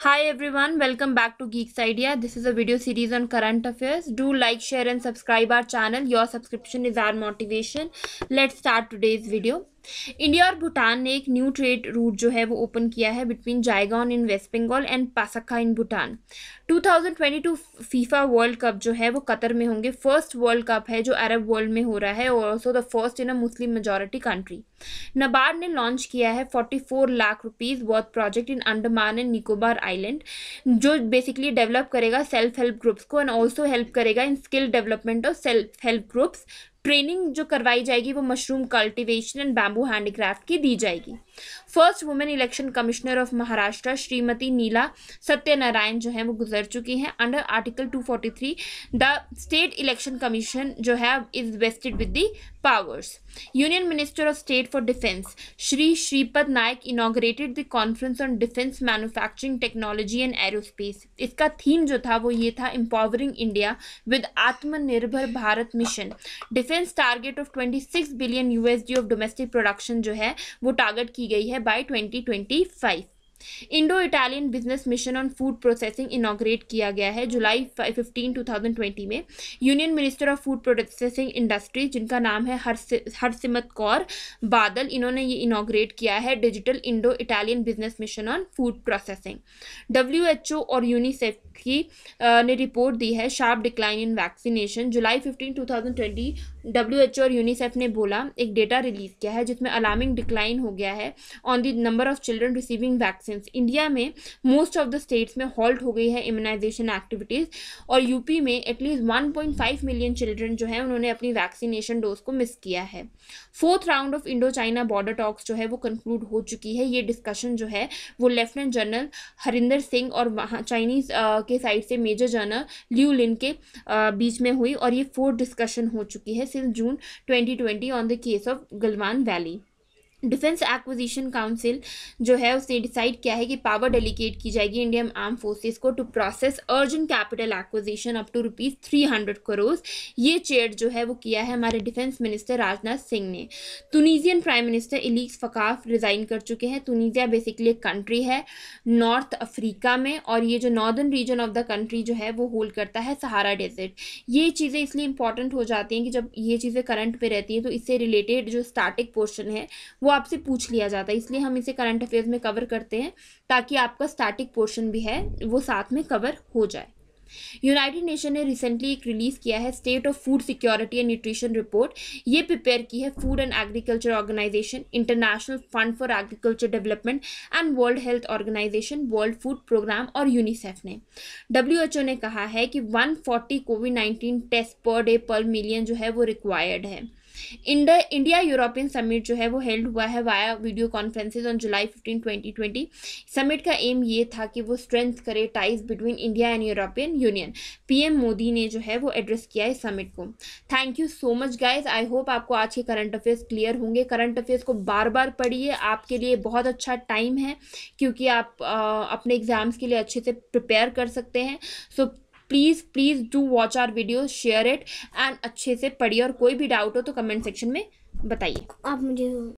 Hi everyone, welcome back to Geeks Idea. This is a video series on current affairs. Do like, share and subscribe our channel. Your subscription is our motivation. Let's start today's video. India और भूटान ने एक new trade route जो है वो open किया है between Jaigaon in West Bengal and Pasakha in Bhutan 2022 FIFA World Cup जो है वो कतर में होंगे फर्स्ट वर्ल्ड कप है जो अरब वर्ल्ड में हो रहा है और also the first in a Muslim majority country NABARD ने लॉन्च किया है 44 lakh rupees worth project in Andaman and Nicobar island जो बेसिकली डेवलप करेगा सेल्फ हेल्प ग्रुप्स को एंड ऑल्सो हेल्प करेगा in skill development of self help groups training जो करवाई जाएगी वो mushroom cultivation and bamboo handicraft की दी जाएगी first women election commissioner of Maharashtra Shrimati Nila Satyanarayan जो है वो गुजर चुकी हैं under article 243 the state election commission जो है is vested with the powers union minister of state for defence Shri Shripad Naik inaugurated the conference on defence manufacturing technology and aerospace इसका theme जो था वो ये था empowering India with Atmanirbhar Bharat mission defence defence target of 26 billion USD of domestic production जो है वो target की गई है by 2025 Indo Italian business mission on food processing inaugurate किया गया है July fifteen two thousand twenty में union minister of food processing industry जिनका नाम है हर हरसिमत कौर बादल इन्होंने ये इनाग्रेट किया है digital Indo Italian business mission on food processing W H O और यूनिसेफ की ने रिपोर्ट दी है sharp decline in vaccination July fifteen two thousand twenty W H O और यूनिसेफ ने बोला एक डेटा रिलीज किया है जिसमें अलार्मिंग डिक्लाइन हो गया है on the number of children receiving vaccine vaccine India में मोस्ट ऑफ द स्टेट्स में हॉल्ट हो गई है इम्यूनाइजेशन एक्टिविटीज़ और यूपी में एटलीस्ट 1.5 मिलियन चिल्ड्रन जो है उन्होंने अपनी वैक्सीनेशन डोज को मिस किया है fourth round of Indo China border talks जो है वो कंक्लूड हो चुकी है ये डिस्कशन जो है वो लेफ्टिनेंट जनरल हरिंदर सिंह और चाइनीज के साइड से मेजर जनरल ल्यू लिन के बीच में हुई और ये फोर्थ डिस्कशन हो चुकी है since June 2020 on the case of Galwan Valley defence acquisition council जो है उसने डिसाइड किया है कि पावर डेलीकेट की जाएगी इंडियन आर्म फोर्सेस को to process urgent capital acquisition up to rupees three hundred crore ये चेयर जो है वो किया है हमारे डिफेंस मिनिस्टर राजनाथ सिंह ने Tunisian prime minister Elyes Fakhfakh resign कर चुके हैं तुनीजिया बेसिकली एक कंट्री है नॉर्थ अफ्रीका में और ये जो northern region of the country जो है वो होल्ड करता है सहारा डेजर्ट ये चीज़ें इसलिए इंपॉर्टेंट हो जाती हैं कि जब ये चीज़ें करंट पर रहती हैं तो इससे रिलेटेड जो स्टार्टिक पोर्शन है वो आपसे पूछ लिया जाता है इसलिए हम इसे करंट अफेयर्स में कवर करते हैं ताकि आपका स्टैटिक पोर्शन भी है वो साथ में कवर हो जाए यूनाइटेड नेशन ने रिसेंटली एक रिलीज़ किया है state of food security and nutrition report ये प्रिपेयर की है food and agriculture organisation international fund for agriculture development and world health organisation world food programme और यूनिसेफ ने डब्ल्यू ने कहा है कि 140 covid nineteen test per day per million जो है वो रिक्वायर्ड है इंडिया इंडिया यूरोपियन समिट जो है वो हेल्ड हुआ है via video conferences on July fifteen twenty twenty summit का एम ये था कि वो स्ट्रेंथ करे ties between India and European Union PM Modi ने जो है वो एड्रेस किया इस समिट को thank you so much guys I hope आपको आज के करंट अफेयर्स क्लियर होंगे करंट अफेयर्स को बार बार पढ़िए आपके लिए बहुत अच्छा टाइम है क्योंकि आप आ, अपने एग्ज़ाम्स के लिए अच्छे से प्रिपेयर कर सकते हैं so so, please please do watch our video share it and अच्छे से पढ़िए और कोई भी डाउट हो तो कमेंट सेक्शन में बताइए आप मुझे